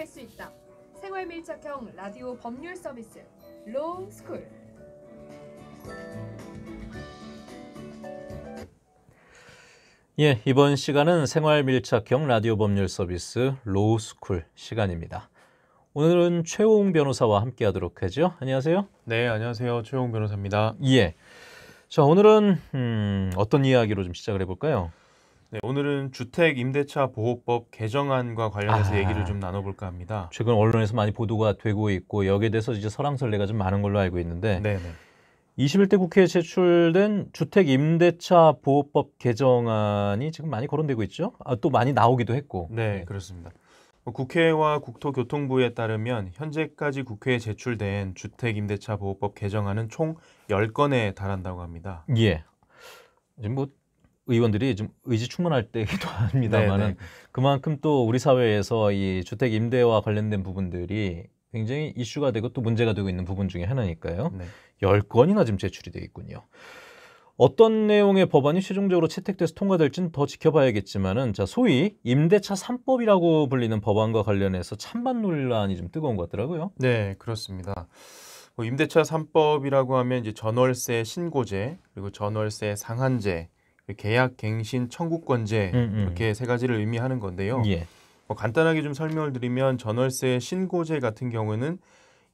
할 수 있다. 생활 밀착형 라디오 법률 서비스 로스쿨. 예, 이번 시간은 생활 밀착형 라디오 법률 서비스 로스쿨 시간입니다. 오늘은 최호웅 변호사와 함께 하도록 하죠. 안녕하세요. 네, 안녕하세요. 최호웅 변호사입니다. 예. 자, 오늘은 음, 어떤 이야기로 좀 시작을 해 볼까요? 네, 오늘은 주택 임대차 보호법 개정안과 관련해서 아, 얘기를 좀 나눠볼까 합니다. 최근 언론에서 많이 보도가 되고 있고 여기에 대해서 이제 설랑설래가좀 많은 걸로 알고 있는데 네네. 21대 국회에 제출된 주택 임대차 보호법 개정안이 지금 많이 거론되고 있죠. 아, 또 많이 나오기도 했고. 네, 네. 그렇습니다. 뭐 국회와 국토교통부에 따르면 현재까지 국회에 제출된 주택 임대차 보호법 개정안은 총1 0건에 달한다고 합니다. 예. 지금 뭐 의원들이 좀 의지 충만할 때기도 이 합니다만은 네, 네. 그만큼 또 우리 사회에서 이 주택 임대와 관련된 부분들이 굉장히 이슈가 되고 또 문제가 되고 있는 부분 중에 하나니까요. 네. 10건이나 지금 제출이 돼 있군요. 어떤 내용의 법안이 최종적으로 채택돼서 통과될지는 더 지켜봐야겠지만은 자 소위 임대차 삼법이라고 불리는 법안과 관련해서 찬반 논란이 좀 뜨거운 것 같더라고요. 네, 그렇습니다. 뭐 임대차 삼법이라고 하면 이제 전월세 신고제 그리고 전월세 상한제 계약, 갱신, 청구권제 음, 음. 이렇게 세 가지를 의미하는 건데요. 예. 뭐 간단하게 좀 설명을 드리면 전월세 신고제 같은 경우는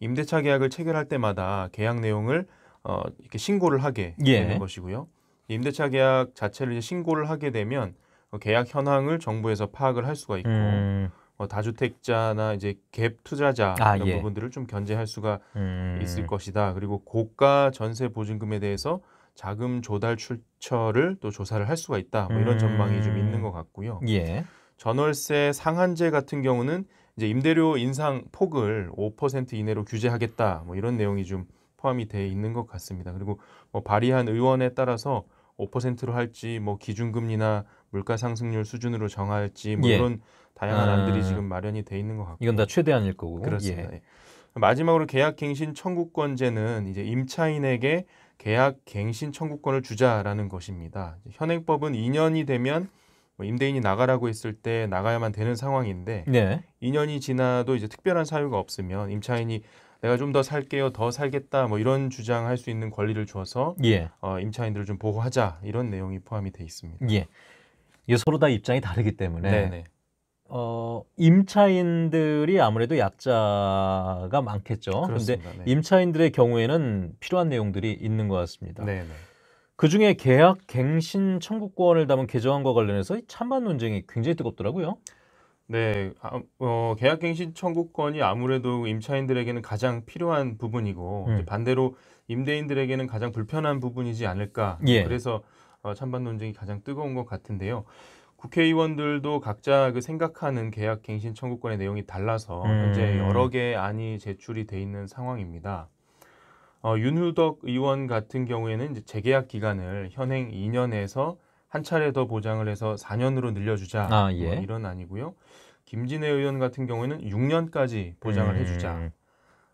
임대차 계약을 체결할 때마다 계약 내용을 어, 이렇게 신고를 하게 예. 되는 것이고요. 임대차 계약 자체를 이제 신고를 하게 되면 어, 계약 현황을 정부에서 파악을 할 수가 있고 음. 어, 다주택자나 이제 갭 투자자 아, 이런 예. 부분들을 좀 견제할 수가 음. 있을 것이다. 그리고 고가 전세 보증금에 대해서 자금 조달 출처를 또 조사를 할 수가 있다. 뭐 이런 전망이 음. 좀 있는 것 같고요. 음. 예. 전월세 상한제 같은 경우는 이제 임대료 인상 폭을 5% 이내로 규제하겠다. 뭐 이런 내용이 좀 포함이 돼 있는 것 같습니다. 그리고 뭐 발의한 의원에 따라서 5%로 할지 뭐 기준금리나 물가 상승률 수준으로 정할지 뭐 예. 이런 다양한 아. 안들이 지금 마련이 돼 있는 것 같고 이건 다 최대한일 거고 그렇습니다. 예. 예. 마지막으로 계약갱신 청구권제는 이제 임차인에게 계약 갱신 청구권을 주자라는 것입니다. 현행법은 2년이 되면 뭐 임대인이 나가라고 했을 때 나가야만 되는 상황인데 네. 2년이 지나도 이제 특별한 사유가 없으면 임차인이 내가 좀 더 살게요, 더 살겠다 뭐 이런 주장할 수 있는 권리를 주어서 예. 어, 임차인들을 좀 보호하자 이런 내용이 포함이 돼 있습니다. 예. 이게 서로 다 입장이 다르기 때문에 네네. 네. 어, 임차인들이 아무래도 약자가 많겠죠. 그런데 네. 임차인들의 경우에는 필요한 내용들이 있는 것 같습니다. 네, 네. 그 중에 계약 갱신 청구권을 담은 개정안과 관련해서 찬반 논쟁이 굉장히 뜨겁더라고요. 네, 아, 어, 계약 갱신 청구권이 아무래도 임차인들에게는 가장 필요한 부분이고 음. 반대로 임대인들에게는 가장 불편한 부분이지 않을까. 예. 그래서 어, 찬반 논쟁이 가장 뜨거운 것 같은데요. 국회의원들도 각자 그 생각하는 계약 갱신 청구권의 내용이 달라서 음. 현재 여러 개 안이 제출이 돼 있는 상황입니다. 어, 윤후덕 의원 같은 경우에는 이제 재계약 기간을 현행 2년에서 한 차례 더 보장을 해서 4년으로 늘려주자 아, 뭐 예. 뭐 이런 아니고요. 김진애 의원 같은 경우에는 6년까지 보장을 음. 해주자.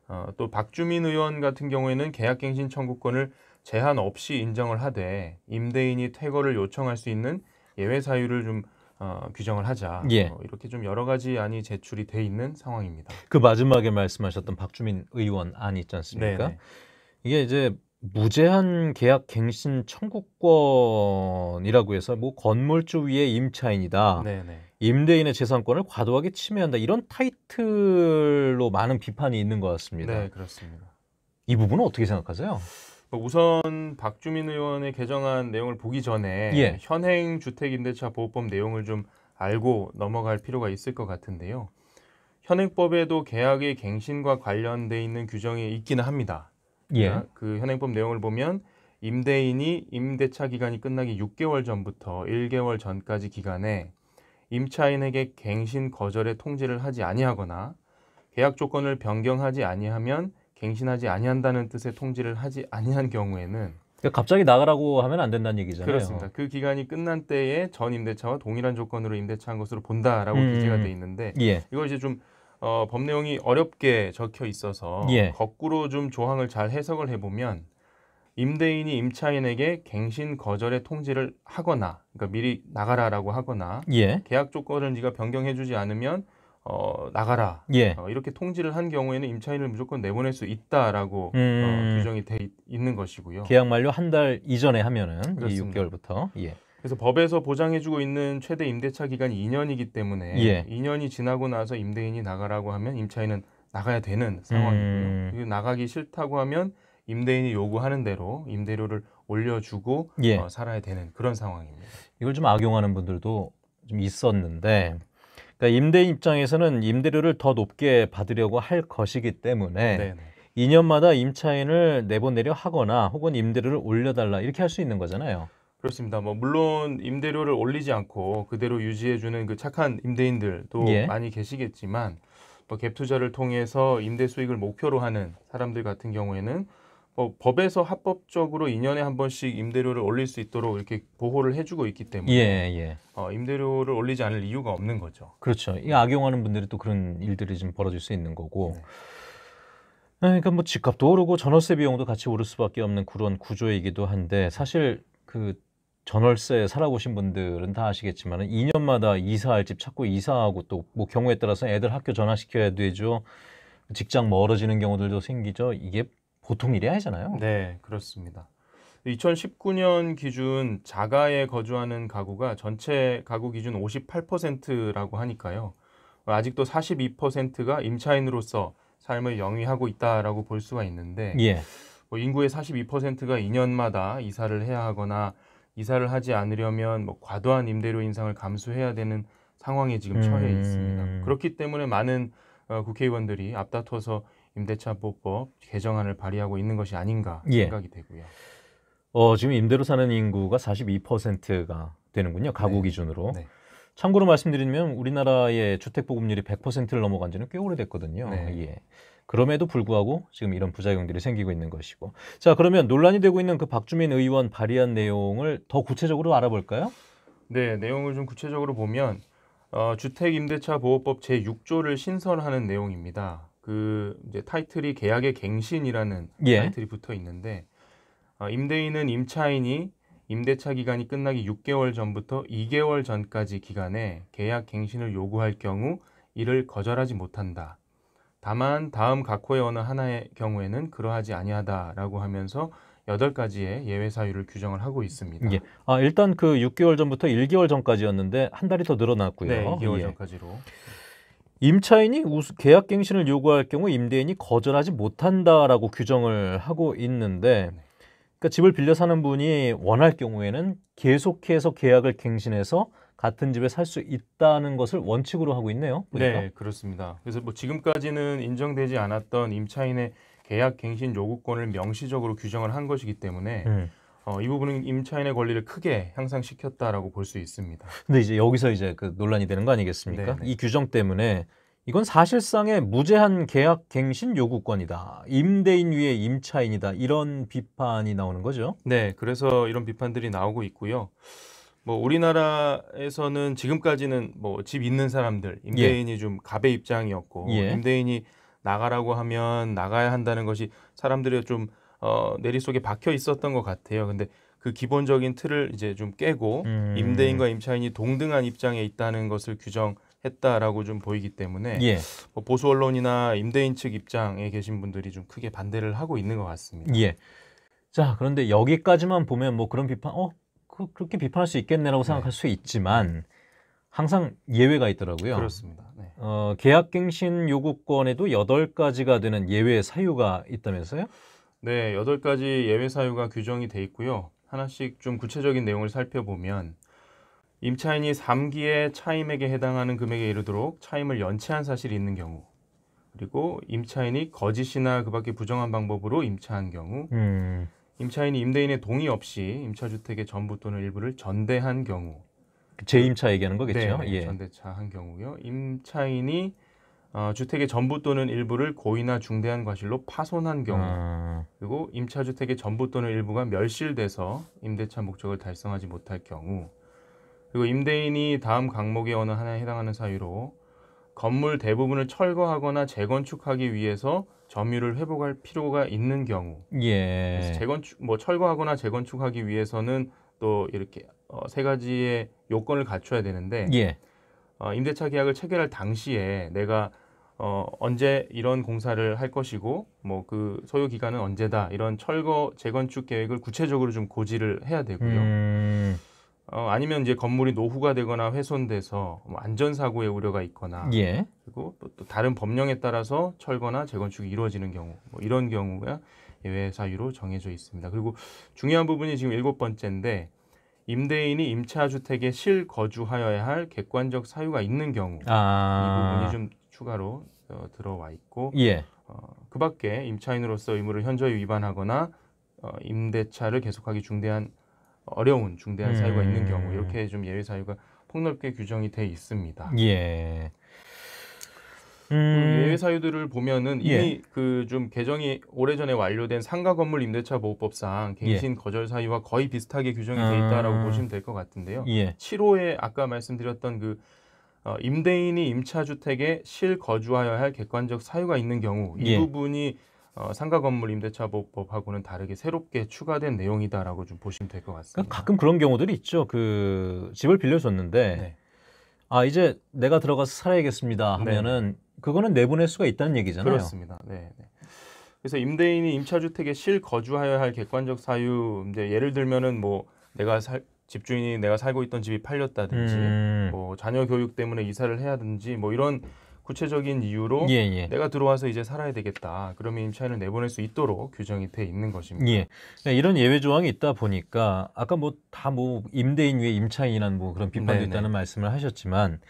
어, 또 박주민 의원 같은 경우에는 계약갱신 청구권을 제한 없이 인정을 하되 임대인이 퇴거를 요청할 수 있는 예외 사유를 좀 어, 규정을 하자 예. 어, 이렇게 좀 여러 가지 안이 제출이 돼 있는 상황입니다. 그 마지막에 말씀하셨던 박주민 의원 안 있지 않습니까? 네네. 이게 이제 무제한 계약 갱신 청구권이라고 해서 뭐 건물주 위에 임차인이다. 네네. 임대인의 재산권을 과도하게 침해한다. 이런 타이틀로 많은 비판이 있는 것 같습니다. 네, 그렇습니다. 이 부분은 어떻게 생각하세요? 우선 박주민 의원의 개정안 내용을 보기 전에 예. 현행 주택임대차 보호법 내용을 좀 알고 넘어갈 필요가 있을 것 같은데요. 현행법에도 계약의 갱신과 관련돼 있는 규정이 있기는 합니다. 예. 그 현행법 내용을 보면 임대인이 임대차 기간이 끝나기 6개월 전부터 1개월 전까지 기간에 임차인에게 갱신 거절의 통지를 하지 아니하거나 계약 조건을 변경하지 아니하면 갱신하지 아니한다는 뜻의 통지를 하지 아니한 경우에는 그러니까 갑자기 나가라고 하면 안 된다는 얘기잖아요. 그렇습니다. 그 기간이 끝난 때에 전 임대차와 동일한 조건으로 임대차한 것으로 본다라고 음. 기재가 음. 돼 있는데 예. 이걸 이제 좀 어, 법 내용이 어렵게 적혀 있어서 예. 거꾸로 좀 조항을 잘 해석을 해보면 임대인이 임차인에게 갱신 거절의 통지를 하거나 그러니까 미리 나가라라고 하거나 예. 계약 조건을 네가 변경해주지 않으면 어, 나가라. 예. 어, 이렇게 통지를 한 경우에는 임차인을 무조건 내보낼 수 있다라고 어, 음. 어, 규정이 돼 있, 는 것이고요. 계약 만료 한 달 이전에 하면은 이 6개월부터. 예. 그래서 법에서 보장해주고 있는 최대 임대차 기간이 2년이기 때문에 예. 2년이 지나고 나서 임대인이 나가라고 하면 임차인은 나가야 되는 상황이고요. 음. 그리고 나가기 싫다고 하면 임대인이 요구하는 대로 임대료를 올려주고 예. 어, 살아야 되는 그런 상황입니다. 이걸 좀 악용하는 분들도 좀 있었는데 그러니까 임대인 입장에서는 임대료를 더 높게 받으려고 할 것이기 때문에 네네. 2년마다 임차인을 내보내려 하거나 혹은 임대료를 올려달라 이렇게 할 수 있는 거잖아요. 그렇습니다. 뭐 물론 임대료를 올리지 않고 그대로 유지해주는 그 착한 임대인들도 예. 많이 계시겠지만 뭐 갭 투자를 통해서 임대 수익을 목표로 하는 사람들 같은 경우에는 어, 법에서 합법적으로 2년에 한 번씩 임대료를 올릴 수 있도록 이렇게 보호를 해주고 있기 때문에 예, 예. 어, 임대료를 올리지 않을 이유가 없는 거죠. 그렇죠. 이 네. 악용하는 분들이 또 그런 일들이 좀 벌어질 수 있는 거고. 네. 네. 그러니까 뭐 집값도 오르고 전월세 비용도 같이 오를 수밖에 없는 그런 구조이기도 한데 사실 그 전월세 살아보신 분들은 다 아시겠지만 2년마다 이사할 집 찾고 이사하고 또 뭐 경우에 따라서 애들 학교 전화시켜야 되죠. 직장 멀어지는 경우들도 생기죠. 이게 보통 일이 아니잖아요. 네, 그렇습니다. 2019년 기준 자가에 거주하는 가구가 전체 가구 기준 58%라고 하니까요. 아직도 42%가 임차인으로서 삶을 영위하고 있다라고 볼 수가 있는데 예. 뭐 인구의 42%가 2년마다 이사를 해야 하거나 이사를 하지 않으려면 뭐 과도한 임대료 인상을 감수해야 되는 상황에 지금 처해 음... 있습니다. 그렇기 때문에 많은 어, 국회의원들이 앞다퉈서 임대차보법 개정안을 발의하고 있는 것이 아닌가 예. 생각이 예. 되고요. 어, 지금 임대로 사는 인구가 42%가 되는군요. 가구 네. 기준으로. 네. 참고로 말씀드리면 우리나라의 주택 보급률이 100%를 넘어간 지는 꽤 오래됐거든요. 네. 예. 그럼에도 불구하고 지금 이런 부작용들이 생기고 있는 것이고. 자, 그러면 논란이 되고 있는 그 박주민 의원 발의한 내용을 더 구체적으로 알아볼까요? 네, 내용을 좀 구체적으로 보면 어, 주택임대차보호법 제6조를 신설하는 내용입니다. 그 이제 타이틀이 계약의 갱신이라는 예. 타이틀이 붙어 있는데 어, 임대인은 임차인이 임대차 기간이 끝나기 6개월 전부터 2개월 전까지 기간에 계약 갱신을 요구할 경우 이를 거절하지 못한다. 다만 다음 각호의 어느 하나의 경우에는 그러하지 아니하다라고 하면서 여덟 가지의 예외 사유를 규정을 하고 있습니다. 예. 아, 일단 그 6개월 전부터 1개월 전까지였는데 한 달이 더 늘어났고요. 네, 2개월 예. 전까지로. 임차인이 계약 갱신을 요구할 경우 임대인이 거절하지 못한다라고 규정을 하고 있는데 네. 그러니까 집을 빌려 사는 분이 원할 경우에는 계속해서 계약을 갱신해서 같은 집에 살 수 있다는 것을 원칙으로 하고 있네요. 보니까. 네, 그렇습니다. 그래서 뭐 지금까지는 인정되지 않았던 임차인의 계약 갱신 요구권을 명시적으로 규정을 한 것이기 때문에 음. 어, 이 부분은 임차인의 권리를 크게 향상시켰다라고 볼 수 있습니다. 근데 이제 여기서 이제 그 논란이 되는 거 아니겠습니까? 네네. 네. 이 규정 때문에 이건 사실상의 무제한 계약 갱신 요구권이다. 임대인 위에 임차인이다. 이런 비판이 나오는 거죠. 네, 그래서 이런 비판들이 나오고 있고요. 뭐 우리나라에서는 지금까지는 뭐 집 있는 사람들 임대인이 예. 좀 갑의 입장이었고 예. 임대인이 나가라고 하면 나가야 한다는 것이 사람들의 좀 어, 내리 속에 박혀 있었던 것 같아요. 근데 그 기본적인 틀을 이제 좀 깨고 음. 임대인과 임차인이 동등한 입장에 있다는 것을 규정했다라고 좀 보이기 때문에 예. 뭐 보수 언론이나 임대인 측 입장에 계신 분들이 좀 크게 반대를 하고 있는 것 같습니다. 예. 자 그런데 여기까지만 보면 뭐 그런 비판 어 그, 그렇게 비판할 수 있겠네라고 생각할 네. 수 있지만 항상 예외가 있더라고요. 그렇습니다. 네. 어, 계약갱신 요구권에도 여덟 가지가 되는 예외 사유가 있다면서요? 네, 여덟 가지 예외 사유가 규정이 돼 있고요. 하나씩 좀 구체적인 내용을 살펴보면 임차인이 3기에 차임액에 해당하는 금액에 이르도록 차임을 연체한 사실이 있는 경우 그리고 임차인이 거짓이나 그밖에 부정한 방법으로 임차한 경우 음. 임차인이 임대인의 동의 없이 임차주택의 전부 또는 일부를 전대한 경우 그 재임차 얘기하는 거겠죠? 네, 예. 전대차 한 경우요. 임차인이 어, 주택의 전부 또는 일부를 고의나 중대한 과실로 파손한 경우 아. 그리고 임차주택의 전부 또는 일부가 멸실돼서 임대차 목적을 달성하지 못할 경우 그리고 임대인이 다음 강목의 어느 하나에 해당하는 사유로 건물 대부분을 철거하거나 재건축하기 위해서 점유를 회복할 필요가 있는 경우 예. 재건축 뭐 철거하거나 재건축하기 위해서는 또 이렇게 어, 세 가지의 요건을 갖춰야 되는데 예. 어, 임대차 계약을 체결할 당시에 내가 어, 언제 이런 공사를 할 것이고 뭐 그 소요 기간은 언제다 이런 철거 재건축 계획을 구체적으로 좀 고지를 해야 되고요. 음. 어, 아니면 이제 건물이 노후가 되거나 훼손돼서 뭐 안전사고의 우려가 있거나 예. 그리고 또, 또, 다른 법령에 따라서 철거나 재건축이 이루어지는 경우 뭐 이런 경우가 예외 사유로 정해져 있습니다. 그리고 중요한 부분이 지금 일곱 번째인데 임대인이 임차주택에 실거주하여야 할 객관적 사유가 있는 경우 아. 이 부분이 좀 추가로 어, 들어와 있고 예. 어, 그밖에 임차인으로서 의무를 현저히 위반하거나 어, 임대차를 계속하기 중대한 어려운 중대한 사유가 있는 경우 음. 이렇게 좀 예외 사유가 폭넓게 규정이 돼 있습니다. 예. 음... 그 예외 사유들을 보면은 이미 예. 그좀 개정이 오래전에 완료된 상가 건물 임대차 보호법상 예. 갱신 예. 거절 사유와 거의 비슷하게 규정이 돼 아. 있다라고 아... 보시면 될 것 같은데요. 예. 7호에 아까 말씀드렸던 그 어, 임대인이 임차 주택에 실 거주하여야 할 객관적 사유가 있는 경우 이 예. 부분이 어, 상가 건물 임대차 보호법하고는 다르게 새롭게 추가된 내용이다라고 좀 보시면 될 것 같습니다. 그러니까 가끔 그런 경우들이 있죠. 그 집을 빌려줬는데 네. 아 이제 내가 들어가서 살아야겠습니다 네. 하면은 그거는 내보낼 수가 있다는 얘기잖아요. 그렇습니다. 네. 네. 그래서 임대인이 임차주택에 실거주하여야 할 객관적 사유 이제 예를 들면은 뭐 내가 살 집주인이 내가 살고 있던 집이 팔렸다든지 음. 뭐 자녀 교육 때문에 이사를 해야든지 뭐 이런 구체적인 이유로 예, 예. 내가 들어와서 이제 살아야 되겠다. 그러면 임차인을 내보낼 수 있도록 규정이 돼 있는 것입니다. 예. 네, 이런 예외 조항이 있다 보니까 아까 뭐 다뭐 뭐 임대인 위에 임차인이란 뭐 그런 비판도 네네. 네. 있다는 말씀을 하셨지만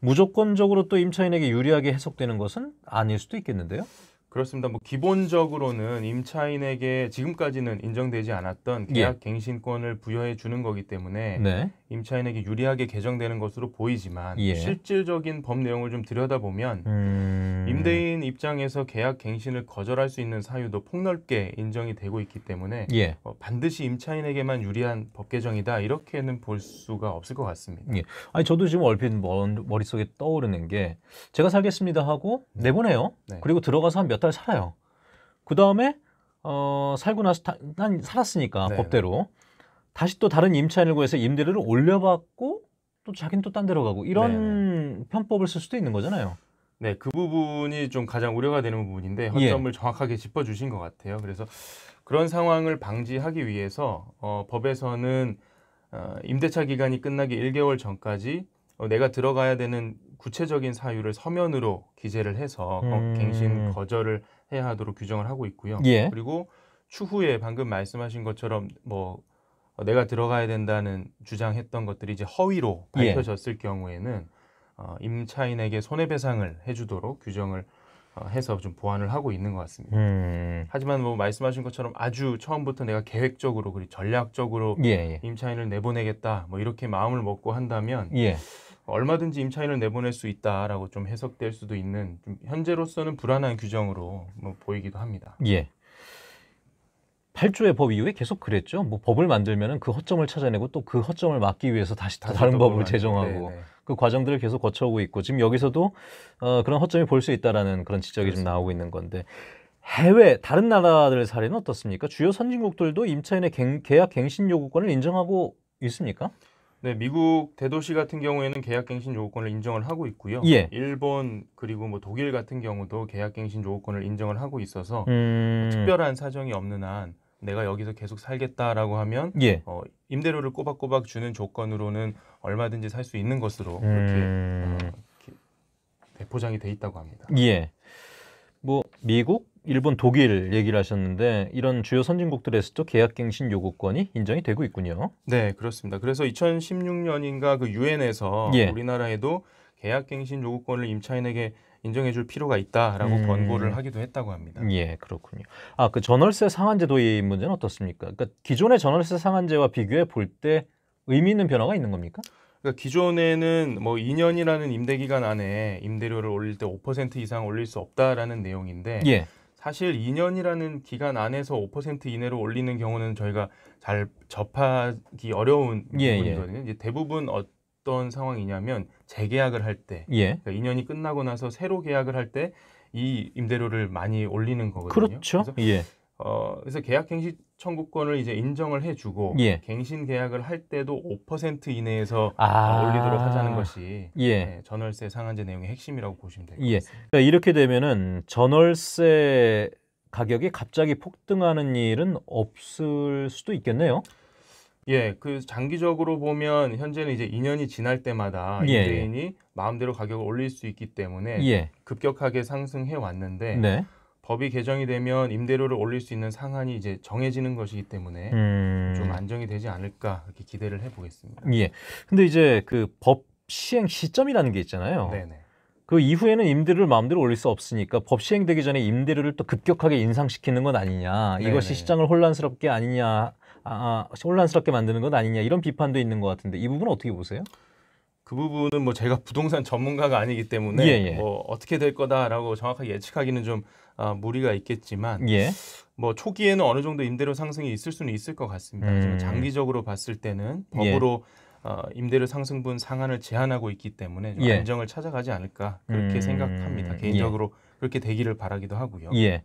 무조건적으로 또 임차인에게 유리하게 해석되는 것은 아닐 수도 있겠는데요. 그렇습니다. 뭐 기본적으로는 임차인에게 지금까지는 인정되지 않았던 예. 계약 갱신권을 부여해 주는 거기 때문에 네. 임차인에게 유리하게 개정되는 것으로 보이지만 예. 실질적인 법 내용을 좀 들여다보면 음... 임대인 입장에서 계약 갱신을 거절할 수 있는 사유도 폭넓게 인정이 되고 있기 때문에 예. 어, 반드시 임차인에게만 유리한 법 개정이다 이렇게는 볼 수가 없을 것 같습니다. 예. 아니 저도 지금 얼핏 머릿속에 떠오르는 게 제가 살겠습니다 하고 네. 내보내요. 네. 그리고 들어가서 한 몇 달 살아요. 그 다음에 어, 살고 나서 다, 난 살았으니까 네. 법대로 다시 또 다른 임차인을 구해서 임대료를 올려받고 또 자기는 또 딴 데로 가고 이런 네, 네 편법을 쓸 수도 있는 거잖아요. 네, 그 부분이 좀 가장 우려가 되는 부분인데 예. 허점을 예. 정확하게 짚어주신 것 같아요. 그래서 그런 상황을 방지하기 위해서 어, 법에서는 어, 임대차 기간이 끝나기 1개월 전까지 어, 내가 들어가야 되는 구체적인 사유를 서면으로 기재를 해서 음... 갱신 거절을 해야 하도록 규정을 하고 있고요. 예. 그리고 추후에 방금 말씀하신 것처럼 뭐 어, 내가 들어가야 된다는 주장했던 것들이 이제 허위로 예. 밝혀졌을 예. 경우에는 어, 임차인에게 손해배상을 해주도록 규정을 어, 해서 좀 보완을 하고 있는 것 같습니다. 음. 하지만 뭐 말씀하신 것처럼 아주 처음부터 내가 계획적으로 그리고 전략적으로 예, 예. 임차인을 내보내겠다 뭐 이렇게 마음을 먹고 한다면 예. 얼마든지 임차인을 내보낼 수 있다라고 좀 해석될 수도 있는 현재로서는 불안한 규정으로 뭐 보이기도 합니다. 예. 8조의 법 이후에 계속 그랬죠. 뭐 법을 만들면 그 허점을 찾아내고 또 그 허점을 막기 위해서 다시 또 다른 법을 제정하고 네네. 네. 그 과정들을 계속 거쳐오고 있고 지금 여기서도 어, 그런 허점이 볼 수 있다라는 그런 지적이 그렇습좀 나오고 있는 건데 해외 다른 나라들 사례는 어떻습니까? 주요 선진국들도 임차인의 갱, 계약 갱신 요구권을 인정하고 있습니까? 네, 미국 대도시 같은 경우에는 계약갱신 요구권을 인정을 하고 있고요. 예. 일본 그리고 뭐 독일 같은 경우도 계약갱신 요구권을 인정을 하고 있어서 음... 특별한 사정이 없는 한 내가 여기서 계속 살겠다라고 하면 예. 어, 임대료를 꼬박꼬박 주는 조건으로는 얼마든지 살 수 있는 것으로 음. 그렇게 어, 포장이돼 있다고 합니다. 예. 뭐 미국, 일본, 독일 얘기를 하셨는데 이런 주요 선진국들에서도 계약갱신 요구권이 인정이 되고 있군요. 네, 그렇습니다. 그래서 2016년인가 그 유엔에서 예. 우리나라에도 계약갱신 요구권을 임차인에게 인정해줄 필요가 있다라고 음. 권고를 하기도 했다고 합니다. 예, 그렇군요. 아, 그 전월세 상한제 도입 문제는 어떻습니까? 그러니까 기존의 전월세 상한제와 비교해 볼 때 의미 있는 변화가 있는 겁니까? 그러니까 기존에는 뭐 2년이라는 임대 기간 안에 임대료를 올릴 때 5% 이상 올릴 수 없다라는 내용인데 예. 사실 2년이라는 기간 안에서 5% 이내로 올리는 경우는 저희가 잘 접하기 어려운 예, 예. 부분이거든요. 예. 이제 대부분 어, 어떤 상황이냐면 재계약을 할때 예. 그러니까 2년이 끝나고 나서 새로 계약을 할 때 이 임대료를 많이 올리는 거거든요. 그렇죠. 그래서, 예. 어, 그래서 계약 갱신 청구권을 이제 인정을 해주고 예. 갱신 계약을 할 때도 5% 이내에서 아~ 올리도록 하자는 것이 예. 네, 전월세 상한제 내용의 핵심이라고 보시면 될것 예. 같습니다. 그러니까 이렇게 되면은 전월세 가격이 갑자기 폭등하는 일은 없을 수도 있겠네요. 예, 그 장기적으로 보면 현재는 이제 2년이 지날 때마다 예, 임대인이 마음대로 가격을 올릴 수 있기 때문에 예. 급격하게 상승해 왔는데 네. 법이 개정이 되면 임대료를 올릴 수 있는 상한이 이제 정해지는 것이기 때문에 음... 좀 안정이 되지 않을까 이렇게 기대를 해보겠습니다. 예. 근데 이제 그 법 시행 시점이라는 게 있잖아요. 네네. 그 이후에는 임대료를 마음대로 올릴 수 없으니까 법 시행되기 전에 임대료를 또 급격하게 인상시키는 건 아니냐 이것이 네네. 시장을 혼란스럽게 아니냐 아, 아, 혼란스럽게 만드는 것 아니냐 이런 비판도 있는 것 같은데 이 부분은 어떻게 보세요? 그 부분은 뭐 제가 부동산 전문가가 아니기 때문에 예, 예. 뭐 어떻게 될 거다라고 정확하게 예측하기는 좀 아, 무리가 있겠지만 예. 뭐 초기에는 어느 정도 임대료 상승이 있을 수는 있을 것 같습니다. 음. 장기적으로 봤을 때는 예. 법으로 어, 임대료 상승분 상한을 제한하고 있기 때문에 좀 예. 안정을 찾아가지 않을까 그렇게 음. 생각합니다. 예. 개인적으로 그렇게 되기를 바라기도 하고요. 예.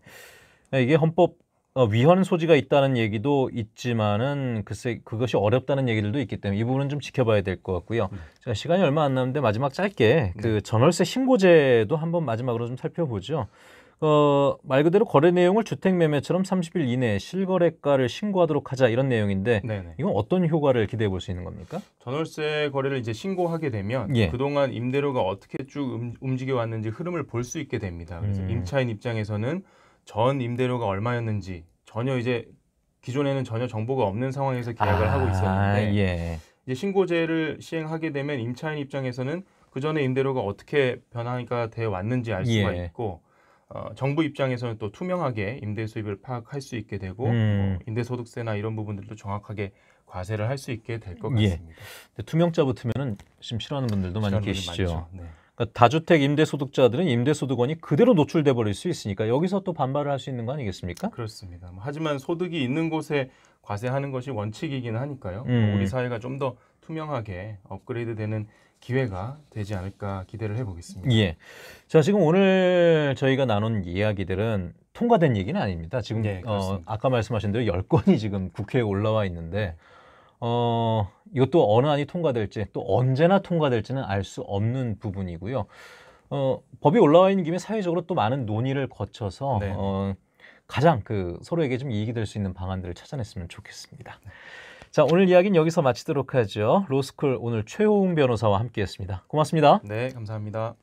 네, 이게 헌법 어, 위헌 소지가 있다는 얘기도 있지만은 글쎄 그것이 어렵다는 얘기들도 있기 때문에 이 부분은 좀 지켜봐야 될 것 같고요. 음. 제가 시간이 얼마 안 남는데 마지막 짧게 그 네. 전월세 신고제도 한번 마지막으로 좀 살펴보죠. 어, 말 그대로 거래 내용을 주택 매매처럼 30일 이내에 실거래가를 신고하도록 하자 이런 내용인데 네네. 이건 어떤 효과를 기대해 볼 수 있는 겁니까? 전월세 거래를 이제 신고하게 되면 예. 그동안 임대료가 어떻게 쭉 음, 움직여 왔는지 흐름을 볼 수 있게 됩니다. 그래서 음. 임차인 입장에서는 전 임대료가 얼마였는지 전혀 이제 기존에는 전혀 정보가 없는 상황에서 계약을 아, 하고 있었는데 예. 이제 신고제를 시행하게 되면 임차인 입장에서는 그 전에 임대료가 어떻게 변화가 돼 왔는지 알 수가 예. 있고 어, 정부 입장에서는 또 투명하게 임대 수입을 파악할 수 있게 되고 뭐 음. 뭐 임대소득세나 이런 부분들도 정확하게 과세를 할 수 있게 될것 예. 같습니다. 예. 투명자 붙으면은 좀 싫어하는 분들도 많이 싫어하는 계시죠. 많이 네. 그러니까 다주택 임대소득자들은 임대소득원이 그대로 노출돼 버릴 수 있으니까 여기서 또 반발을 할 수 있는 거 아니겠습니까? 그렇습니다. 뭐 하지만 소득이 있는 곳에 과세하는 것이 원칙이긴 하니까요. 음. 우리 사회가 좀 더 투명하게 업그레이드되는 기회가 되지 않을까 기대를 해보겠습니다. 예. 자 지금 오늘 저희가 나눈 이야기들은 통과된 얘기는 아닙니다. 지금 네, 어, 아까 말씀하신 대로 열건이 지금 국회에 올라와 있는데 네. 어, 이것도 어느 안이 통과될지 또 언제나 통과될지는 알 수 없는 부분이고요. 어, 법이 올라와 있는 김에 사회적으로 또 많은 논의를 거쳐서 네. 어, 가장 그 서로에게 좀 이익이 될 수 있는 방안들을 찾아냈으면 좋겠습니다. 자, 오늘 이야기는 여기서 마치도록 하죠. 로스쿨 오늘 최호웅 변호사와 함께했습니다. 고맙습니다. 네, 감사합니다.